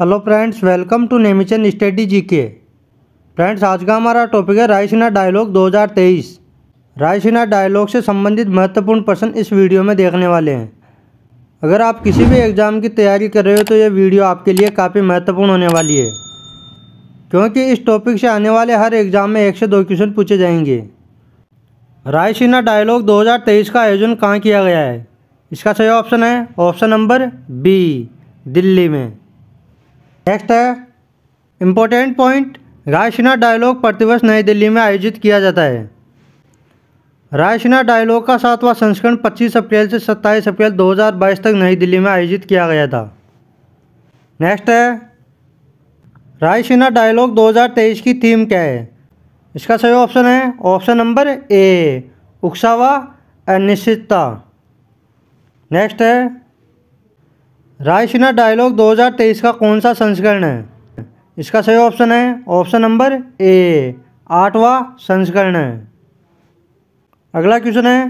hello friends welcome to नेमिचन study G K friends आज का हमारा टॉपिक है रायसीना डायलॉग 2023 रायसीना डायलॉग से संबंधित महत्वपूर्ण प्रश्न इस वीडियो में देखने वाले हैं अगर आप किसी भी एग्ज़ाम की तैयारी कर रहे हो तो ये वीडियो आपके लिए काफ़ी महत्वपूर्ण होने वाली है क्योंकि इस टॉपिक से आने वाले हर एग्ज़ाम में एक से दो क्वेश्चन पूछे जाएंगे रायसीना डायलॉग दो का आयोजन कहाँ किया गया है इसका सही ऑप्शन है ऑप्शन नंबर बी दिल्ली में नेक्स्ट है इम्पोर्टेंट पॉइंट रायसीना डायलॉग प्रतिवर्ष नई दिल्ली में आयोजित किया जाता है रायसीना डायलॉग का सातवां संस्करण 25 अप्रैल से 27 अप्रैल 2022 तक नई दिल्ली में आयोजित किया गया था नेक्स्ट है रायसीना डायलॉग 2023 की थीम क्या है इसका सही ऑप्शन है ऑप्शन नंबर ए उकसावा अनिश्चितता नेक्स्ट है रायसीना डायलॉग 2023 का कौन सा संस्करण है इसका सही ऑप्शन है ऑप्शन नंबर ए आठवां संस्करण है अगला क्वेश्चन है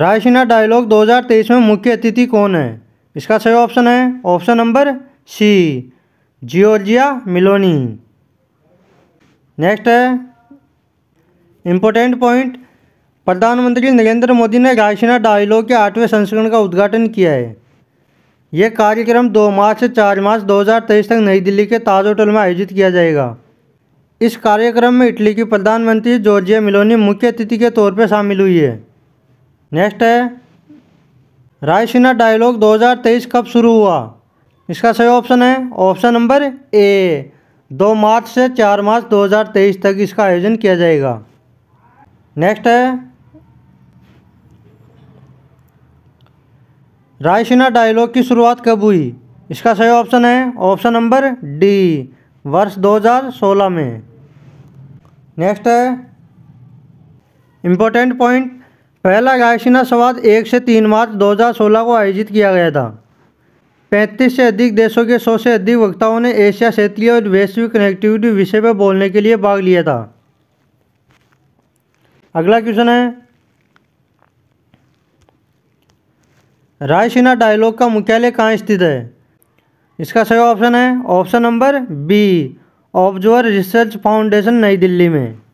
रायसीना डायलॉग 2023 में मुख्य अतिथि कौन है इसका सही ऑप्शन है option number C Giorgia Meloni next है इम्पोर्टेंट पॉइंट प्रधानमंत्री नरेंद्र मोदी ने रायसीना डायलॉग के आठवें संस्करण का उद्घाटन किया है यह कार्यक्रम दो मार्च से चार मार्च 2023 तक नई दिल्ली के ताज होटल में आयोजित किया जाएगा इस कार्यक्रम में इटली की प्रधानमंत्री जॉर्जिया मिलोनी मुख्य अतिथि के तौर पर शामिल हुई है नेक्स्ट है रायसीना डायलॉग 2023 कब शुरू हुआ इसका सही ऑप्शन है ऑप्शन नंबर ए दो मार्च से चार मार्च 2023 तक इसका आयोजन किया जाएगा नेक्स्ट है रायसीना डायलॉग की शुरुआत कब हुई इसका सही ऑप्शन है ऑप्शन नंबर डी वर्ष 2016 में नेक्स्ट है इम्पोर्टेंट पॉइंट पहला रायसीना संवाद एक से तीन मार्च 2016 को आयोजित किया गया था पैंतीस से अधिक देशों के सौ से अधिक वक्ताओं ने एशिया क्षेत्रीय और वैश्विक कनेक्टिविटी विषय पर बोलने के लिए भाग लिया था अगला क्वेश्चन है रायसीना डायलॉग का मुख्यालय कहाँ स्थित है इसका सही ऑप्शन है option number B observer research foundation New Delhi में